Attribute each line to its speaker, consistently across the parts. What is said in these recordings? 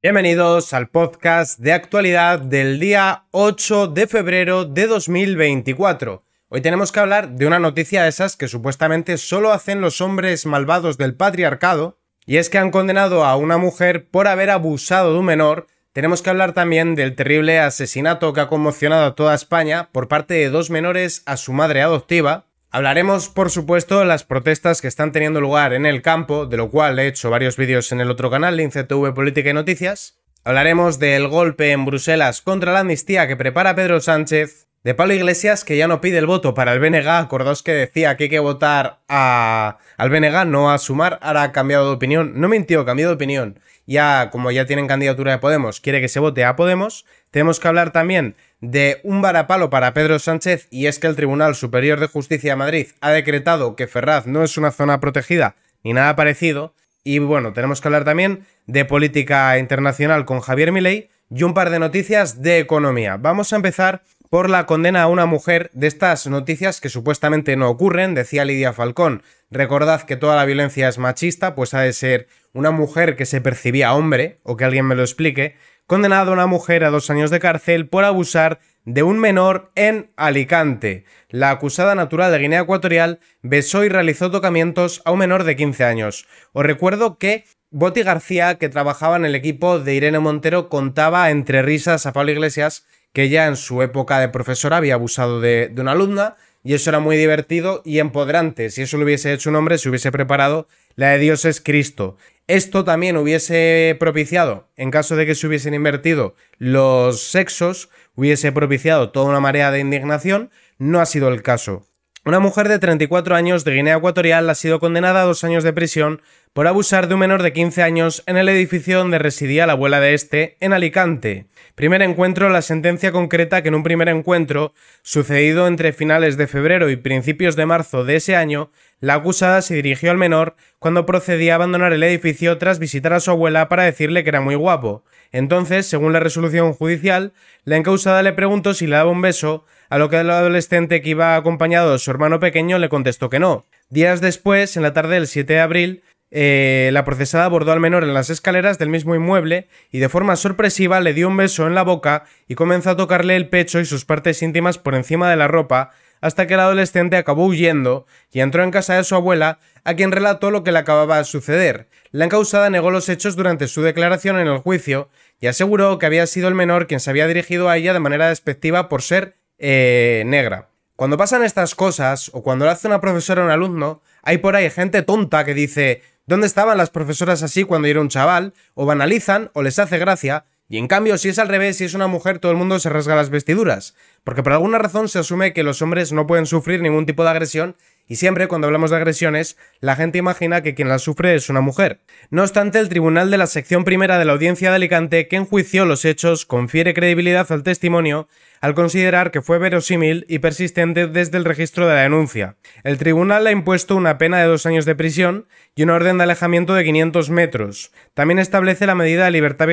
Speaker 1: Bienvenidos al podcast de actualidad del día 8 de febrero de 2024. Hoy tenemos que hablar de una noticia de esas que supuestamente solo hacen los hombres malvados del patriarcado, y es que han condenado a una mujer por haber abusado de un menor. Tenemos que hablar también del terrible asesinato que ha conmocionado a toda España por parte de dos menores a su madre adoptiva, Hablaremos, por supuesto, de las protestas que están teniendo lugar en el campo, de lo cual he hecho varios vídeos en el otro canal, LINCETV Política y Noticias. Hablaremos del golpe en Bruselas contra la amnistía que prepara Pedro Sánchez de Pablo Iglesias, que ya no pide el voto para el BNG, acordaos que decía que hay que votar al BNG, no a sumar, ahora ha cambiado de opinión, no mintió, cambió de opinión, ya como ya tienen candidatura de Podemos, quiere que se vote a Podemos, tenemos que hablar también de un varapalo para Pedro Sánchez y es que el Tribunal Superior de Justicia de Madrid ha decretado que Ferraz no es una zona protegida ni nada parecido, y bueno, tenemos que hablar también de política internacional con Javier Milei y un par de noticias de economía. Vamos a empezar por la condena a una mujer de estas noticias que supuestamente no ocurren, decía Lidia Falcón. Recordad que toda la violencia es machista, pues ha de ser una mujer que se percibía hombre, o que alguien me lo explique, condenada a una mujer a dos años de cárcel por abusar de un menor en Alicante. La acusada natural de Guinea Ecuatorial besó y realizó tocamientos a un menor de 15 años. Os recuerdo que Boti García, que trabajaba en el equipo de Irene Montero, contaba entre risas a Pablo Iglesias que ya en su época de profesora había abusado de, una alumna y eso era muy divertido y empoderante. Si eso lo hubiese hecho un hombre, se hubiese preparado la de Dios es Cristo. Esto también hubiese propiciado, en caso de que se hubiesen invertido los sexos, hubiese propiciado toda una marea de indignación. No ha sido el caso. Una mujer de 34 años de Guinea Ecuatorial ha sido condenada a dos años de prisión por abusar de un menor de 15 años en el edificio donde residía la abuela de este, en Alicante. Primer encuentro, la sentencia concreta que en un primer encuentro, sucedido entre finales de febrero y principios de marzo de ese año, la acusada se dirigió al menor cuando procedía a abandonar el edificio tras visitar a su abuela para decirle que era muy guapo. Entonces, según la resolución judicial, la encausada le preguntó si le daba un beso, a lo que el adolescente que iba acompañado de su hermano pequeño le contestó que no. Días después, en la tarde del 7 de abril, eh, la procesada abordó al menor en las escaleras del mismo inmueble y de forma sorpresiva le dio un beso en la boca y comenzó a tocarle el pecho y sus partes íntimas por encima de la ropa, hasta que el adolescente acabó huyendo y entró en casa de su abuela, a quien relató lo que le acababa de suceder. La encausada negó los hechos durante su declaración en el juicio y aseguró que había sido el menor quien se había dirigido a ella de manera despectiva por ser eh, negra. Cuando pasan estas cosas, o cuando lo hace una profesora a un alumno, hay por ahí gente tonta que dice ¿Dónde estaban las profesoras así cuando era un chaval? o banalizan, o les hace gracia, y en cambio, si es al revés, si es una mujer, todo el mundo se rasga las vestiduras, porque por alguna razón se asume que los hombres no pueden sufrir ningún tipo de agresión y siempre cuando hablamos de agresiones, la gente imagina que quien las sufre es una mujer. No obstante, el Tribunal de la Sección Primera de la Audiencia de Alicante, que enjuició los hechos, confiere credibilidad al testimonio al considerar que fue verosímil y persistente desde el registro de la denuncia. El tribunal ha impuesto una pena de dos años de prisión y una orden de alejamiento de 500 metros. También establece la medida de libertad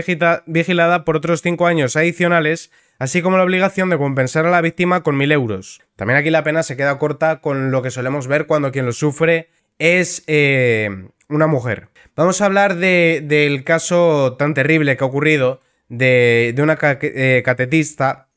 Speaker 1: vigilada por otros cinco años adicionales así como la obligación de compensar a la víctima con 1.000 euros. También aquí la pena se queda corta con lo que solemos ver cuando quien lo sufre es eh, una mujer. Vamos a hablar del caso tan terrible que ha ocurrido de, una eh, catequista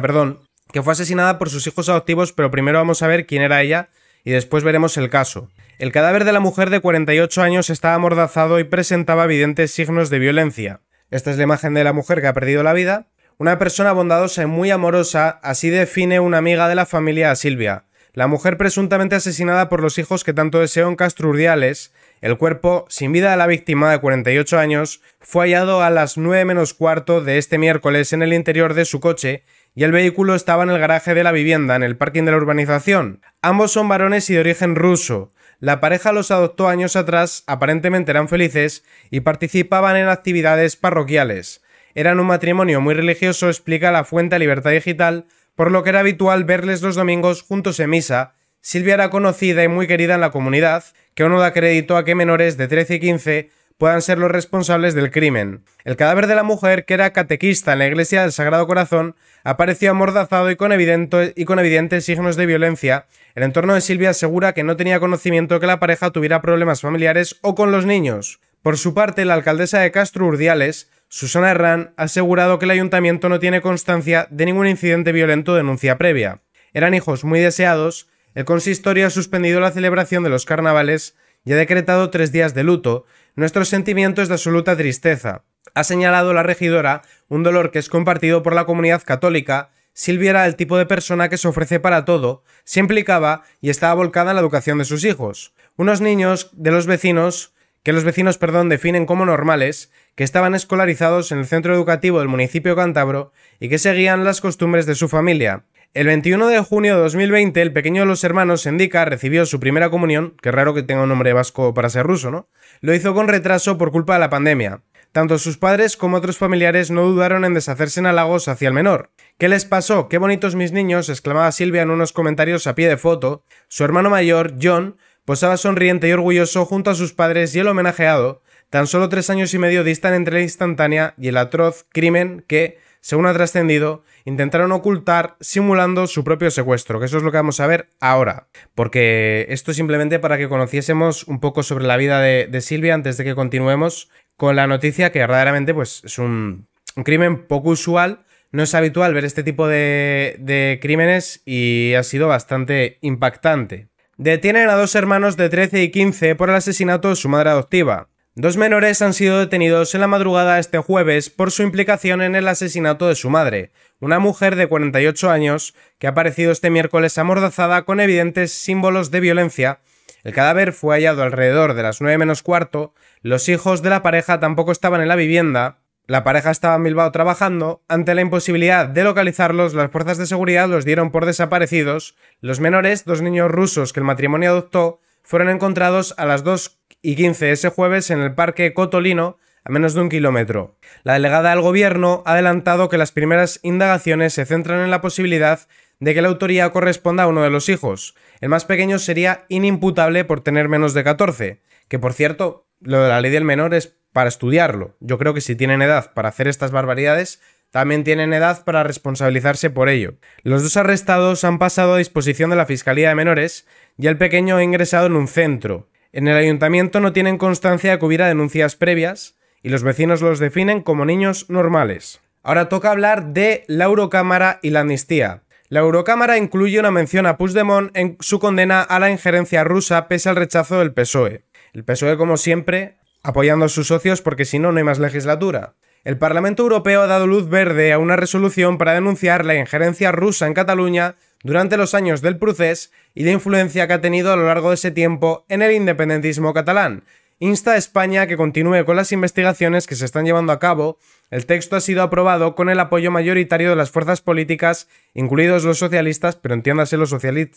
Speaker 1: perdón, que fue asesinada por sus hijos adoptivos, pero primero vamos a ver quién era ella y después veremos el caso. El cadáver de la mujer de 48 años estaba amordazado y presentaba evidentes signos de violencia. Esta es la imagen de la mujer que ha perdido la vida una persona bondadosa y muy amorosa, así define una amiga de la familia a Silvia, la mujer presuntamente asesinada por los hijos que tanto desean en Castrurdiales. El cuerpo, sin vida de la víctima de 48 años, fue hallado a las 9 menos cuarto de este miércoles en el interior de su coche y el vehículo estaba en el garaje de la vivienda, en el parking de la urbanización. Ambos son varones y de origen ruso. La pareja los adoptó años atrás, aparentemente eran felices y participaban en actividades parroquiales eran un matrimonio muy religioso, explica la fuente Libertad Digital, por lo que era habitual verles los domingos juntos en misa. Silvia era conocida y muy querida en la comunidad, que aún no da crédito a que menores de 13 y 15 puedan ser los responsables del crimen. El cadáver de la mujer, que era catequista en la iglesia del Sagrado Corazón, apareció amordazado y con, y con evidentes signos de violencia. El entorno de Silvia asegura que no tenía conocimiento que la pareja tuviera problemas familiares o con los niños. Por su parte, la alcaldesa de Castro Urdiales Susana Herrán ha asegurado que el ayuntamiento no tiene constancia de ningún incidente violento o denuncia previa. Eran hijos muy deseados, el consistorio ha suspendido la celebración de los carnavales y ha decretado tres días de luto, nuestros sentimientos de absoluta tristeza. Ha señalado la regidora un dolor que es compartido por la comunidad católica, Silvia era el tipo de persona que se ofrece para todo, se implicaba y estaba volcada en la educación de sus hijos. Unos niños de los vecinos que los vecinos, perdón, definen como normales, que estaban escolarizados en el centro educativo del municipio cántabro y que seguían las costumbres de su familia. El 21 de junio de 2020, el pequeño de los hermanos, Sendika, recibió su primera comunión, que raro que tenga un nombre vasco para ser ruso, ¿no? Lo hizo con retraso por culpa de la pandemia. Tanto sus padres como otros familiares no dudaron en deshacerse en halagos hacia el menor. ¿Qué les pasó? ¡Qué bonitos mis niños! exclamaba Silvia en unos comentarios a pie de foto. Su hermano mayor, John, posaba sonriente y orgulloso junto a sus padres y el homenajeado, Tan solo tres años y medio distan entre la instantánea y el atroz crimen que, según ha trascendido, intentaron ocultar simulando su propio secuestro, que eso es lo que vamos a ver ahora. Porque esto es simplemente para que conociésemos un poco sobre la vida de, Silvia antes de que continuemos con la noticia que verdaderamente pues, es un, crimen poco usual. No es habitual ver este tipo de, de crímenes y ha sido bastante impactante. Detienen a dos hermanos de 13 y 15 por el asesinato de su madre adoptiva. Dos menores han sido detenidos en la madrugada este jueves por su implicación en el asesinato de su madre, una mujer de 48 años que ha aparecido este miércoles amordazada con evidentes símbolos de violencia. El cadáver fue hallado alrededor de las 9 menos cuarto, los hijos de la pareja tampoco estaban en la vivienda, la pareja estaba en Bilbao trabajando, ante la imposibilidad de localizarlos, las fuerzas de seguridad los dieron por desaparecidos, los menores, dos niños rusos que el matrimonio adoptó, fueron encontrados a las 2 y 15 ese jueves en el Parque Cotolino, a menos de un kilómetro. La delegada del Gobierno ha adelantado que las primeras indagaciones se centran en la posibilidad de que la autoría corresponda a uno de los hijos. El más pequeño sería inimputable por tener menos de 14, que por cierto, lo de la ley del menor es para estudiarlo. Yo creo que si tienen edad para hacer estas barbaridades, también tienen edad para responsabilizarse por ello. Los dos arrestados han pasado a disposición de la Fiscalía de Menores y el pequeño ha ingresado en un centro. En el ayuntamiento no tienen constancia de que hubiera denuncias previas y los vecinos los definen como niños normales. Ahora toca hablar de la Eurocámara y la amnistía. La Eurocámara incluye una mención a Puigdemont en su condena a la injerencia rusa pese al rechazo del PSOE. El PSOE, como siempre, apoyando a sus socios porque si no, no hay más legislatura. El Parlamento Europeo ha dado luz verde a una resolución para denunciar la injerencia rusa en Cataluña durante los años del procés y la influencia que ha tenido a lo largo de ese tiempo en el independentismo catalán. Insta a España que continúe con las investigaciones que se están llevando a cabo. El texto ha sido aprobado con el apoyo mayoritario de las fuerzas políticas, incluidos los socialistas, pero entiéndase los,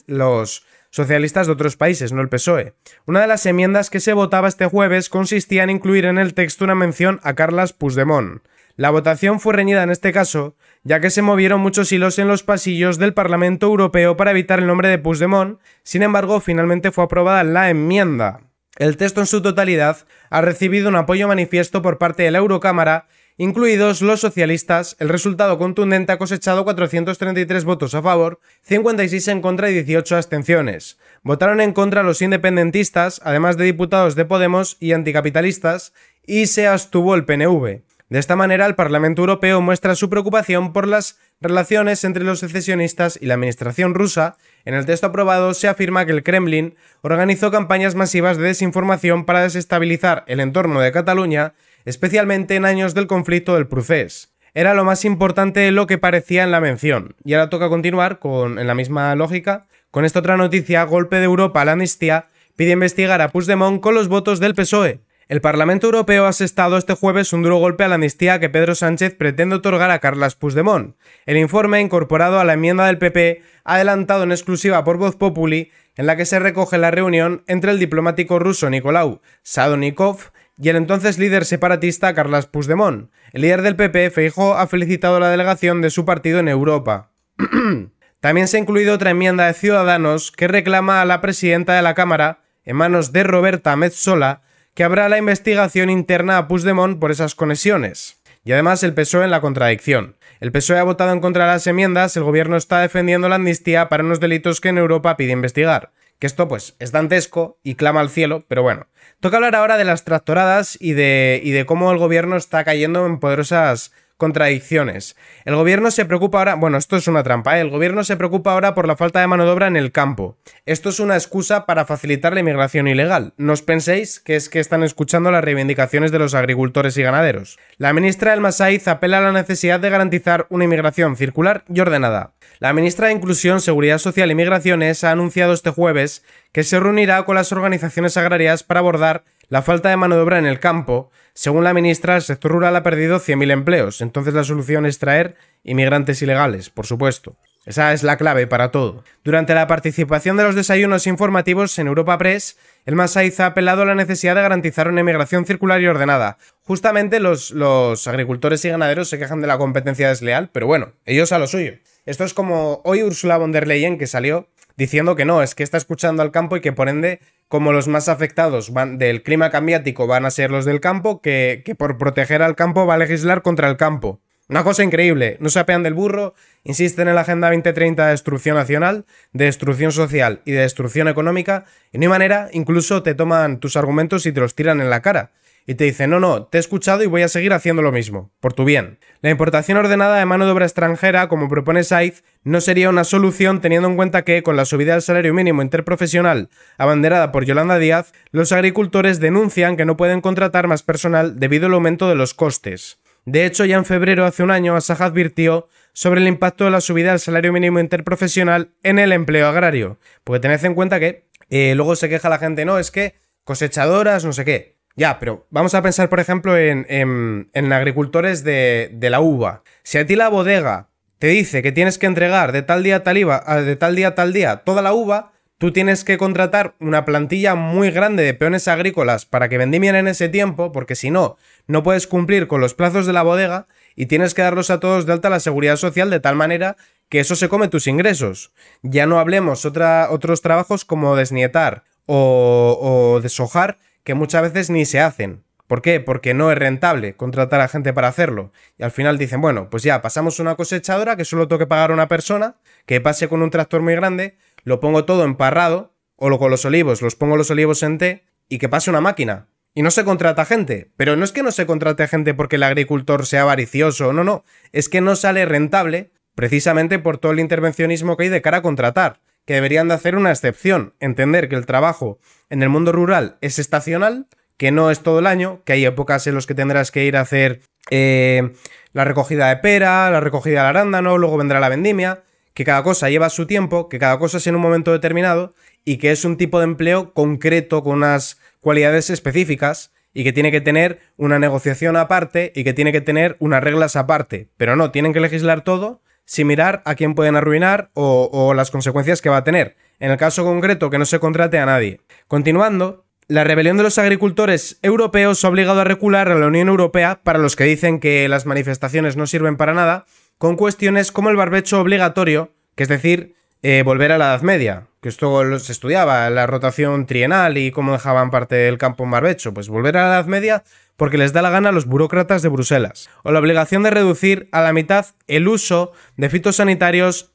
Speaker 1: los socialistas de otros países, no el PSOE. Una de las enmiendas que se votaba este jueves consistía en incluir en el texto una mención a Carles Puigdemont. La votación fue reñida en este caso, ya que se movieron muchos hilos en los pasillos del Parlamento Europeo para evitar el nombre de Puigdemont, sin embargo, finalmente fue aprobada la enmienda. El texto en su totalidad ha recibido un apoyo manifiesto por parte de la Eurocámara, incluidos los socialistas. El resultado contundente ha cosechado 433 votos a favor, 56 en contra y 18 abstenciones. Votaron en contra los independentistas, además de diputados de Podemos y anticapitalistas, y se abstuvo el PNV. De esta manera, el Parlamento Europeo muestra su preocupación por las relaciones entre los secesionistas y la administración rusa. En el texto aprobado se afirma que el Kremlin organizó campañas masivas de desinformación para desestabilizar el entorno de Cataluña, especialmente en años del conflicto del Prusés. Era lo más importante de lo que parecía en la mención. Y ahora toca continuar con, en la misma lógica. Con esta otra noticia, golpe de Europa, a la amnistía pide investigar a Puigdemont con los votos del PSOE. El Parlamento Europeo ha asestado este jueves un duro golpe a la amnistía que Pedro Sánchez pretende otorgar a Carles Puigdemont. El informe, incorporado a la enmienda del PP, ha adelantado en exclusiva por Voz Populi, en la que se recoge la reunión entre el diplomático ruso Nikolau Sadonikov y el entonces líder separatista Carles Puigdemont. El líder del PP, Feijóo, ha felicitado a la delegación de su partido en Europa. También se ha incluido otra enmienda de Ciudadanos que reclama a la presidenta de la Cámara, en manos de Roberta Metzola, que habrá la investigación interna a Puigdemont por esas conexiones. Y además el PSOE en la contradicción. El PSOE ha votado en contra de las enmiendas, el gobierno está defendiendo la amnistía para unos delitos que en Europa pide investigar. Que esto pues es dantesco y clama al cielo, pero bueno. Toca hablar ahora de las tractoradas y de, y de cómo el gobierno está cayendo en poderosas contradicciones. El gobierno se preocupa ahora, bueno, esto es una trampa, ¿eh? el gobierno se preocupa ahora por la falta de mano de obra en el campo. Esto es una excusa para facilitar la inmigración ilegal. No os penséis que es que están escuchando las reivindicaciones de los agricultores y ganaderos. La ministra del Saiz apela a la necesidad de garantizar una inmigración circular y ordenada. La ministra de Inclusión, Seguridad Social y Migraciones ha anunciado este jueves que se reunirá con las organizaciones agrarias para abordar la falta de mano de obra en el campo, según la ministra, el sector rural ha perdido 100.000 empleos, entonces la solución es traer inmigrantes ilegales, por supuesto. Esa es la clave para todo. Durante la participación de los desayunos informativos en Europa Press, el Masaiz ha apelado a la necesidad de garantizar una inmigración circular y ordenada. Justamente los, los agricultores y ganaderos se quejan de la competencia desleal, pero bueno, ellos a lo suyo. Esto es como hoy Ursula von der Leyen, que salió diciendo que no, es que está escuchando al campo y que por ende, como los más afectados van del clima cambiático van a ser los del campo, que, por proteger al campo va a legislar contra el campo. Una cosa increíble, no se apean del burro, insisten en la Agenda 2030 de destrucción nacional, de destrucción social y de destrucción económica, y de manera, incluso te toman tus argumentos y te los tiran en la cara y te dice, no, no, te he escuchado y voy a seguir haciendo lo mismo, por tu bien. La importación ordenada de mano de obra extranjera, como propone Saiz, no sería una solución teniendo en cuenta que, con la subida del salario mínimo interprofesional abanderada por Yolanda Díaz, los agricultores denuncian que no pueden contratar más personal debido al aumento de los costes. De hecho, ya en febrero hace un año, Asaja advirtió sobre el impacto de la subida del salario mínimo interprofesional en el empleo agrario. Porque tened en cuenta que eh, luego se queja la gente, no, es que cosechadoras, no sé qué. Ya, pero vamos a pensar, por ejemplo, en, agricultores de, la uva. Si a ti la bodega te dice que tienes que entregar de tal día a tal, de tal día a tal día toda la uva, tú tienes que contratar una plantilla muy grande de peones agrícolas para que vendimien en ese tiempo, porque si no, no puedes cumplir con los plazos de la bodega y tienes que darlos a todos de alta la seguridad social de tal manera que eso se come tus ingresos. Ya no hablemos otra, otros trabajos como desnietar o, o deshojar, que muchas veces ni se hacen. ¿Por qué? Porque no es rentable contratar a gente para hacerlo. Y al final dicen, bueno, pues ya pasamos una cosechadora que solo toque pagar a una persona, que pase con un tractor muy grande, lo pongo todo emparrado, o lo, con los olivos, los pongo los olivos en té, y que pase una máquina. Y no se contrata gente. Pero no es que no se contrate gente porque el agricultor sea avaricioso, no, no. Es que no sale rentable precisamente por todo el intervencionismo que hay de cara a contratar que deberían de hacer una excepción, entender que el trabajo en el mundo rural es estacional, que no es todo el año, que hay épocas en las que tendrás que ir a hacer eh, la recogida de pera, la recogida de arándano, luego vendrá la vendimia, que cada cosa lleva su tiempo, que cada cosa es en un momento determinado y que es un tipo de empleo concreto con unas cualidades específicas y que tiene que tener una negociación aparte y que tiene que tener unas reglas aparte, pero no, tienen que legislar todo sin mirar a quién pueden arruinar o, las consecuencias que va a tener. En el caso concreto, que no se contrate a nadie. Continuando, la rebelión de los agricultores europeos ha obligado a recular a la Unión Europea para los que dicen que las manifestaciones no sirven para nada, con cuestiones como el barbecho obligatorio, que es decir, eh, volver a la Edad Media, que esto se estudiaba, la rotación trienal y cómo dejaban parte del campo en barbecho. Pues volver a la Edad Media porque les da la gana a los burócratas de Bruselas. O la obligación de reducir a la mitad el uso de fitosanitarios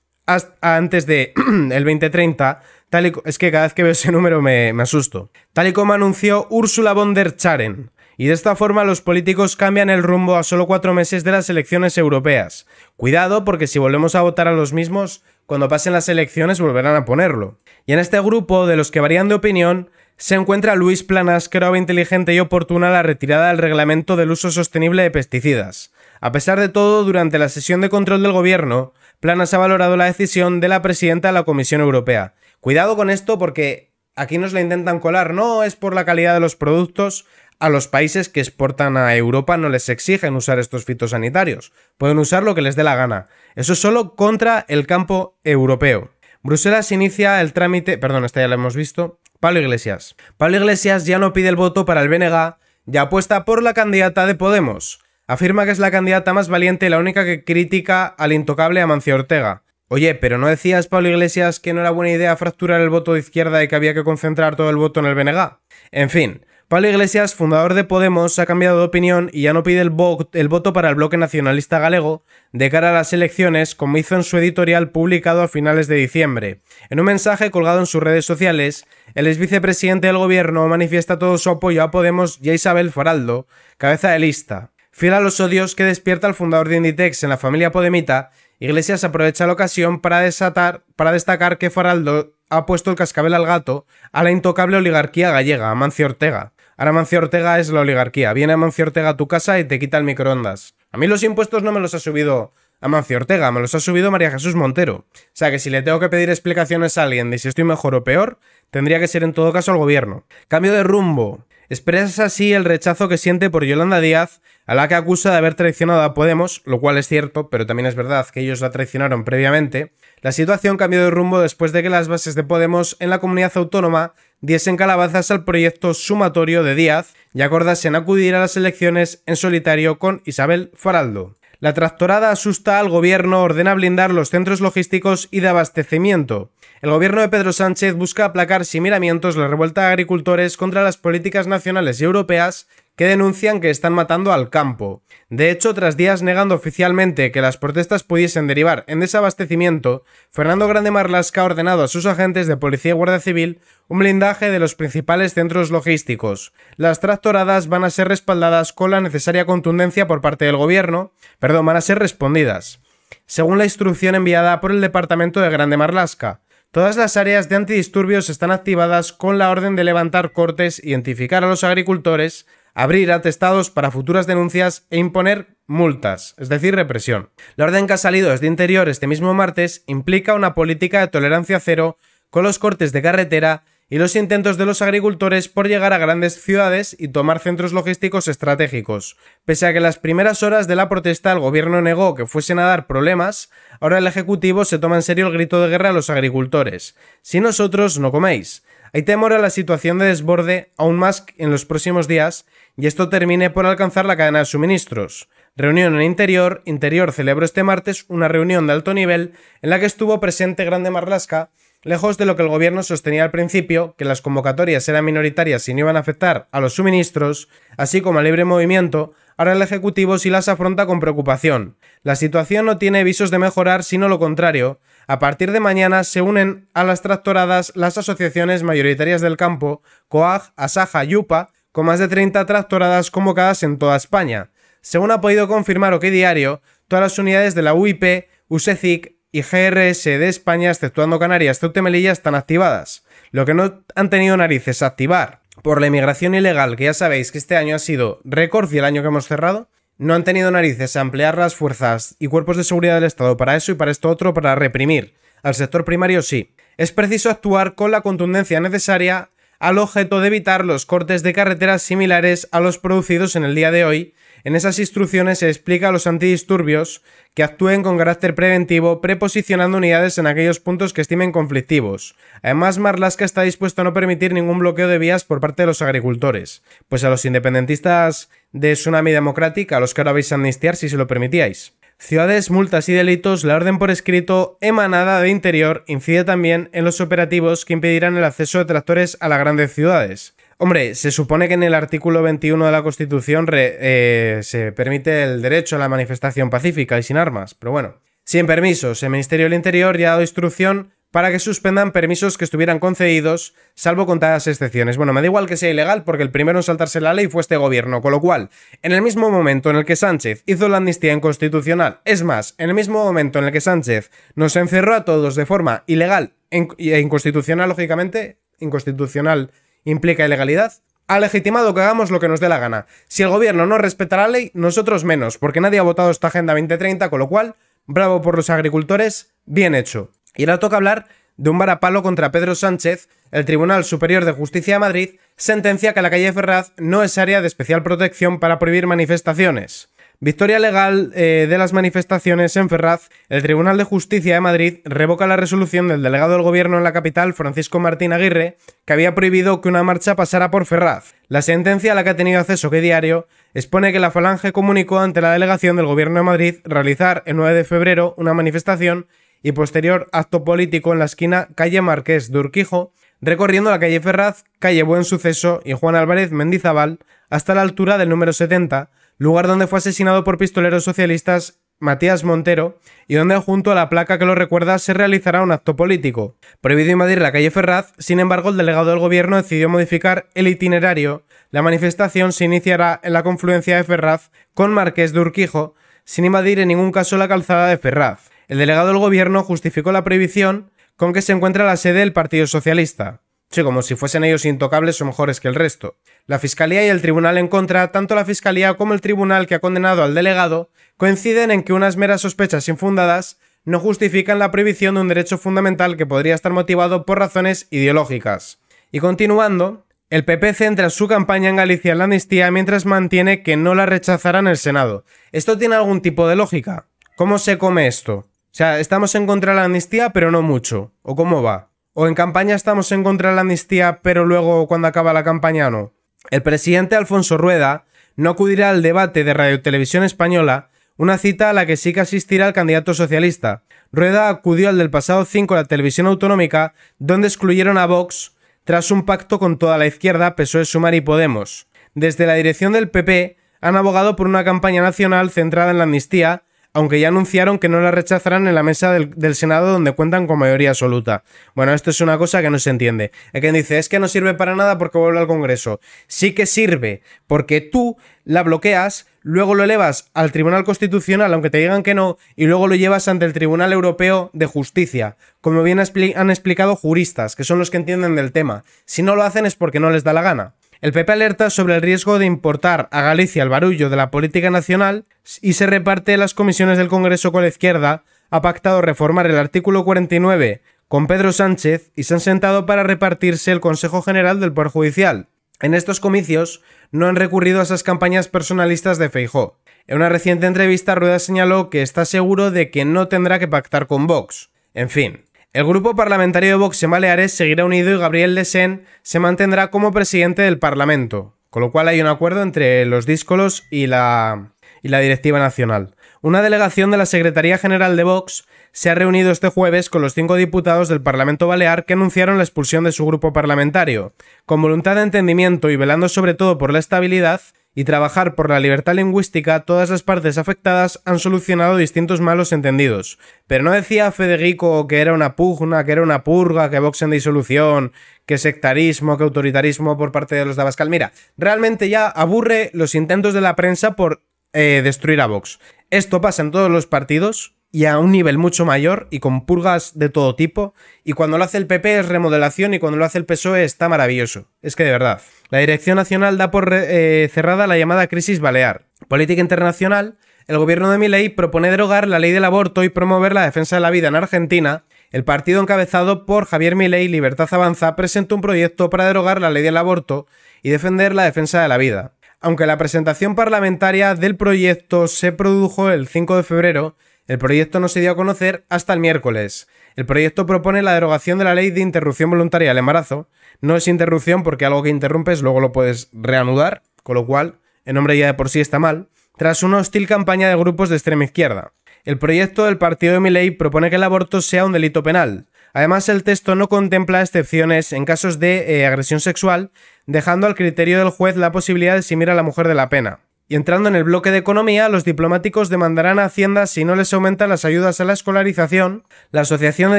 Speaker 1: antes de el 2030. Tal es que cada vez que veo ese número me, me asusto. Tal y como anunció Ursula von der Charen. Y de esta forma los políticos cambian el rumbo a solo cuatro meses de las elecciones europeas. Cuidado porque si volvemos a votar a los mismos cuando pasen las elecciones volverán a ponerlo. Y en este grupo de los que varían de opinión, se encuentra Luis Planas, que era inteligente y oportuna la retirada del reglamento del uso sostenible de pesticidas. A pesar de todo, durante la sesión de control del gobierno, Planas ha valorado la decisión de la presidenta de la Comisión Europea. Cuidado con esto porque aquí nos la intentan colar, no es por la calidad de los productos, a los países que exportan a Europa no les exigen usar estos fitosanitarios, pueden usar lo que les dé la gana. Eso es solo contra el campo europeo. Bruselas inicia el trámite, perdón, esta ya la hemos visto, Pablo Iglesias. Pablo Iglesias ya no pide el voto para el BNG ya apuesta por la candidata de Podemos. Afirma que es la candidata más valiente y la única que critica al intocable Amancio Ortega. Oye, pero ¿no decías, Pablo Iglesias, que no era buena idea fracturar el voto de izquierda y que había que concentrar todo el voto en el BNG? En fin, Pablo Iglesias, fundador de Podemos, ha cambiado de opinión y ya no pide el, voto para el bloque nacionalista galego de cara a las elecciones, como hizo en su editorial publicado a finales de diciembre. En un mensaje colgado en sus redes sociales, el ex vicepresidente del gobierno manifiesta todo su apoyo a Podemos y a Isabel Faraldo, cabeza de lista. Fiel a los odios que despierta el fundador de Inditex en la familia Podemita, Iglesias aprovecha la ocasión para, desatar, para destacar que Faraldo ha puesto el cascabel al gato a la intocable oligarquía gallega, Amancio Ortega Ahora Mancio Ortega es la oligarquía. Viene Amancio Ortega a tu casa y te quita el microondas. A mí los impuestos no me los ha subido Amancio Ortega, me los ha subido María Jesús Montero. O sea que si le tengo que pedir explicaciones a alguien de si estoy mejor o peor, tendría que ser en todo caso al gobierno. Cambio de rumbo. Expresa así el rechazo que siente por Yolanda Díaz, a la que acusa de haber traicionado a Podemos, lo cual es cierto, pero también es verdad que ellos la traicionaron previamente. La situación cambió de rumbo después de que las bases de Podemos en la comunidad autónoma diesen calabazas al proyecto sumatorio de Díaz y acordasen acudir a las elecciones en solitario con Isabel Faraldo. La tractorada asusta al gobierno, ordena blindar los centros logísticos y de abastecimiento. El gobierno de Pedro Sánchez busca aplacar sin miramientos la revuelta de agricultores contra las políticas nacionales y europeas que denuncian que están matando al campo. De hecho, tras días negando oficialmente que las protestas pudiesen derivar en desabastecimiento, Fernando Grande Marlasca ha ordenado a sus agentes de policía y guardia civil un blindaje de los principales centros logísticos. Las tractoradas van a ser respaldadas con la necesaria contundencia por parte del gobierno, perdón, van a ser respondidas. Según la instrucción enviada por el departamento de Grande Marlasca, Todas las áreas de antidisturbios están activadas con la orden de levantar cortes, identificar a los agricultores, abrir atestados para futuras denuncias e imponer multas, es decir, represión. La orden que ha salido desde Interior este mismo martes implica una política de tolerancia cero con los cortes de carretera y los intentos de los agricultores por llegar a grandes ciudades y tomar centros logísticos estratégicos. Pese a que en las primeras horas de la protesta el gobierno negó que fuesen a dar problemas, ahora el Ejecutivo se toma en serio el grito de guerra a los agricultores. Si nosotros no coméis. Hay temor a la situación de desborde aún más en los próximos días y esto termine por alcanzar la cadena de suministros. Reunión en Interior. Interior celebró este martes una reunión de alto nivel en la que estuvo presente Grande Marlaska, lejos de lo que el gobierno sostenía al principio, que las convocatorias eran minoritarias y no iban a afectar a los suministros, así como al libre movimiento, ahora el Ejecutivo sí las afronta con preocupación. La situación no tiene visos de mejorar, sino lo contrario, a partir de mañana se unen a las tractoradas las asociaciones mayoritarias del campo, COAG, ASAJA y UPA, con más de 30 tractoradas convocadas en toda España. Según ha podido confirmar OK Diario, todas las unidades de la UIP, USECIC y GRS de España, exceptuando Canarias, Ceuta y están activadas. Lo que no han tenido narices a activar por la inmigración ilegal, que ya sabéis que este año ha sido récord y el año que hemos cerrado, no han tenido narices a ampliar las fuerzas y cuerpos de seguridad del Estado para eso y para esto otro para reprimir. Al sector primario sí. Es preciso actuar con la contundencia necesaria al objeto de evitar los cortes de carreteras similares a los producidos en el día de hoy en esas instrucciones se explica a los antidisturbios que actúen con carácter preventivo, preposicionando unidades en aquellos puntos que estimen conflictivos. Además, Marlaska está dispuesto a no permitir ningún bloqueo de vías por parte de los agricultores, pues a los independentistas de Tsunami Democrática, a los que ahora vais a amnistiar si se lo permitíais. Ciudades, multas y delitos, la orden por escrito emanada de interior incide también en los operativos que impedirán el acceso de tractores a las grandes ciudades. Hombre, se supone que en el artículo 21 de la Constitución eh, se permite el derecho a la manifestación pacífica y sin armas, pero bueno. Sin permisos, el Ministerio del Interior ya ha dado instrucción para que suspendan permisos que estuvieran concedidos, salvo contadas excepciones. Bueno, me da igual que sea ilegal, porque el primero en saltarse la ley fue este gobierno, con lo cual, en el mismo momento en el que Sánchez hizo la amnistía inconstitucional, es más, en el mismo momento en el que Sánchez nos encerró a todos de forma ilegal e inconstitucional, lógicamente, inconstitucional implica ilegalidad, ha legitimado que hagamos lo que nos dé la gana. Si el gobierno no respeta la ley, nosotros menos, porque nadie ha votado esta Agenda 2030, con lo cual, bravo por los agricultores, bien hecho. Y ahora toca hablar de un varapalo contra Pedro Sánchez, el Tribunal Superior de Justicia de Madrid sentencia que la calle Ferraz no es área de especial protección para prohibir manifestaciones. Victoria legal eh, de las manifestaciones en Ferraz, el Tribunal de Justicia de Madrid revoca la resolución del delegado del gobierno en la capital, Francisco Martín Aguirre, que había prohibido que una marcha pasara por Ferraz. La sentencia a la que ha tenido acceso que diario expone que la Falange comunicó ante la delegación del gobierno de Madrid realizar el 9 de febrero una manifestación y posterior acto político en la esquina calle Marqués de Urquijo, recorriendo la calle Ferraz, calle Buen Suceso y Juan Álvarez Mendizábal hasta la altura del número 70, lugar donde fue asesinado por pistoleros socialistas Matías Montero, y donde junto a la placa que lo recuerda se realizará un acto político. Prohibido invadir la calle Ferraz, sin embargo el delegado del gobierno decidió modificar el itinerario. La manifestación se iniciará en la confluencia de Ferraz con Marqués de Urquijo, sin invadir en ningún caso la calzada de Ferraz. El delegado del gobierno justificó la prohibición con que se encuentra la sede del Partido Socialista. Sí, como si fuesen ellos intocables o mejores que el resto. La Fiscalía y el Tribunal en contra, tanto la Fiscalía como el Tribunal que ha condenado al delegado, coinciden en que unas meras sospechas infundadas no justifican la prohibición de un derecho fundamental que podría estar motivado por razones ideológicas. Y continuando, el PP centra su campaña en Galicia en la amnistía mientras mantiene que no la rechazarán el Senado. ¿Esto tiene algún tipo de lógica? ¿Cómo se come esto? O sea, estamos en contra de la amnistía, pero no mucho. ¿O cómo va? ¿O en campaña estamos en contra de la amnistía, pero luego cuando acaba la campaña no? El presidente Alfonso Rueda no acudirá al debate de Radio Televisión Española, una cita a la que sí que asistirá el candidato socialista. Rueda acudió al del pasado 5 a la televisión autonómica, donde excluyeron a Vox tras un pacto con toda la izquierda, PSOE, Sumar y Podemos. Desde la dirección del PP han abogado por una campaña nacional centrada en la amnistía, aunque ya anunciaron que no la rechazarán en la mesa del, Senado donde cuentan con mayoría absoluta. Bueno, esto es una cosa que no se entiende. Hay quien dice, es que no sirve para nada porque vuelve al Congreso. Sí que sirve, porque tú la bloqueas, luego lo elevas al Tribunal Constitucional, aunque te digan que no, y luego lo llevas ante el Tribunal Europeo de Justicia, como bien han explicado juristas, que son los que entienden del tema. Si no lo hacen es porque no les da la gana. El PP alerta sobre el riesgo de importar a Galicia el barullo de la política nacional y se reparte las comisiones del Congreso con la izquierda, ha pactado reformar el artículo 49 con Pedro Sánchez y se han sentado para repartirse el Consejo General del Poder Judicial. En estos comicios no han recurrido a esas campañas personalistas de Feijó. En una reciente entrevista, Rueda señaló que está seguro de que no tendrá que pactar con Vox. En fin, el grupo parlamentario de Vox en Baleares seguirá unido y Gabriel Lesen se mantendrá como presidente del Parlamento, con lo cual hay un acuerdo entre los díscolos y la, y la directiva nacional. Una delegación de la Secretaría General de Vox se ha reunido este jueves con los cinco diputados del Parlamento Balear que anunciaron la expulsión de su grupo parlamentario. Con voluntad de entendimiento y velando sobre todo por la estabilidad, y trabajar por la libertad lingüística, todas las partes afectadas han solucionado distintos malos entendidos. Pero no decía Federico que era una pugna, que era una purga, que Vox en disolución, que sectarismo, que autoritarismo por parte de los de Abascal. Mira, realmente ya aburre los intentos de la prensa por eh, destruir a Vox. Esto pasa en todos los partidos, y a un nivel mucho mayor y con purgas de todo tipo. Y cuando lo hace el PP es remodelación y cuando lo hace el PSOE está maravilloso. Es que de verdad. La Dirección Nacional da por eh, cerrada la llamada crisis balear. Política internacional. El gobierno de Milei propone derogar la ley del aborto y promover la defensa de la vida en Argentina. El partido encabezado por Javier Milei, Libertad Avanza, presentó un proyecto para derogar la ley del aborto y defender la defensa de la vida. Aunque la presentación parlamentaria del proyecto se produjo el 5 de febrero, el proyecto no se dio a conocer hasta el miércoles. El proyecto propone la derogación de la ley de interrupción voluntaria del embarazo. No es interrupción porque algo que interrumpes luego lo puedes reanudar, con lo cual el nombre ya de por sí está mal, tras una hostil campaña de grupos de extrema izquierda. El proyecto del partido de ley propone que el aborto sea un delito penal. Además, el texto no contempla excepciones en casos de eh, agresión sexual, dejando al criterio del juez la posibilidad de eximir a la mujer de la pena. Y entrando en el bloque de economía, los diplomáticos demandarán a Hacienda si no les aumentan las ayudas a la escolarización. La Asociación de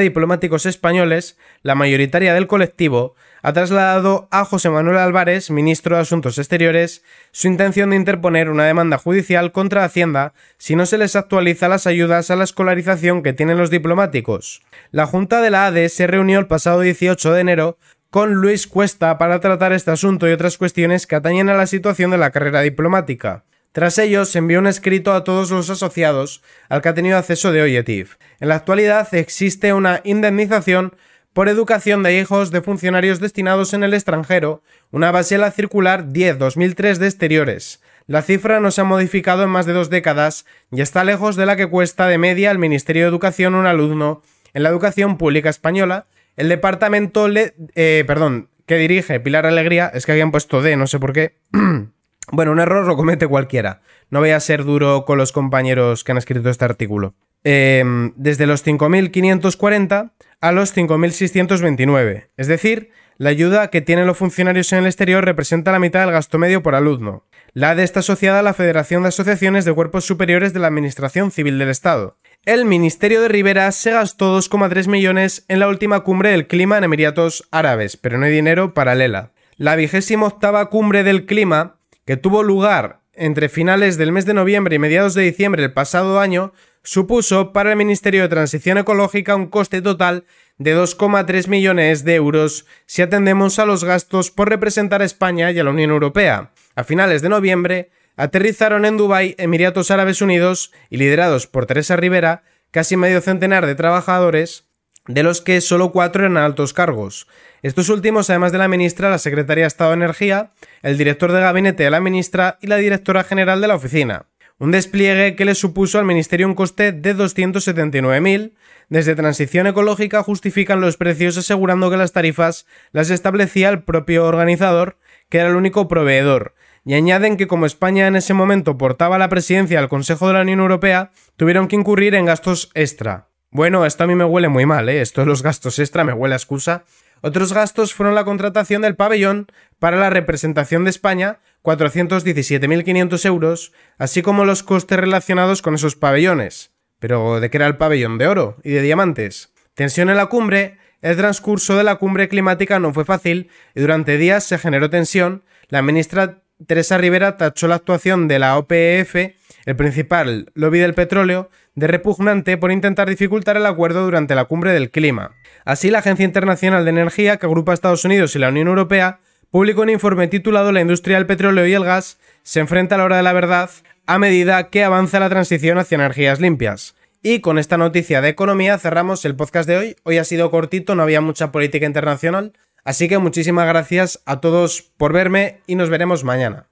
Speaker 1: Diplomáticos Españoles, la mayoritaria del colectivo, ha trasladado a José Manuel Álvarez, ministro de Asuntos Exteriores, su intención de interponer una demanda judicial contra Hacienda si no se les actualiza las ayudas a la escolarización que tienen los diplomáticos. La Junta de la ADE se reunió el pasado 18 de enero con Luis Cuesta para tratar este asunto y otras cuestiones que atañen a la situación de la carrera diplomática. Tras ello, se envió un escrito a todos los asociados al que ha tenido acceso de OYETIF. En la actualidad existe una indemnización por educación de hijos de funcionarios destinados en el extranjero, una basela circular 10-2003 de exteriores. La cifra no se ha modificado en más de dos décadas y está lejos de la que cuesta de media al Ministerio de Educación un alumno en la educación pública española, el departamento, le, eh, perdón, que dirige Pilar Alegría, es que habían puesto D, no sé por qué. bueno, un error lo comete cualquiera. No voy a ser duro con los compañeros que han escrito este artículo. Em, desde los 5.540 a los 5.629. Es decir, la ayuda que tienen los funcionarios en el exterior representa la mitad del gasto medio por alumno. La de está asociada a la Federación de Asociaciones de Cuerpos Superiores de la Administración Civil del Estado el Ministerio de Rivera se gastó 2,3 millones en la última cumbre del clima en Emiratos Árabes, pero no hay dinero paralela. La vigésima octava cumbre del clima, que tuvo lugar entre finales del mes de noviembre y mediados de diciembre del pasado año, supuso para el Ministerio de Transición Ecológica un coste total de 2,3 millones de euros si atendemos a los gastos por representar a España y a la Unión Europea. A finales de noviembre, Aterrizaron en Dubái, Emiratos Árabes Unidos, y liderados por Teresa Rivera, casi medio centenar de trabajadores, de los que solo cuatro eran altos cargos. Estos últimos, además de la ministra, la secretaria de Estado de Energía, el director de gabinete de la ministra y la directora general de la oficina. Un despliegue que le supuso al Ministerio un coste de 279.000. Desde Transición Ecológica justifican los precios asegurando que las tarifas las establecía el propio organizador, que era el único proveedor, y añaden que como España en ese momento portaba la presidencia al Consejo de la Unión Europea, tuvieron que incurrir en gastos extra. Bueno, esto a mí me huele muy mal, ¿eh? Esto de los gastos extra me huele a excusa. Otros gastos fueron la contratación del pabellón para la representación de España, 417.500 euros, así como los costes relacionados con esos pabellones. Pero, ¿de qué era el pabellón de oro y de diamantes? Tensión en la cumbre, el transcurso de la cumbre climática no fue fácil y durante días se generó tensión. La ministra Teresa Rivera tachó la actuación de la OPEF, el principal lobby del petróleo, de repugnante por intentar dificultar el acuerdo durante la cumbre del clima. Así, la Agencia Internacional de Energía, que agrupa a Estados Unidos y la Unión Europea, publicó un informe titulado La industria del petróleo y el gas se enfrenta a la hora de la verdad a medida que avanza la transición hacia energías limpias. Y con esta noticia de economía cerramos el podcast de hoy. Hoy ha sido cortito, no había mucha política internacional, Así que muchísimas gracias a todos por verme y nos veremos mañana.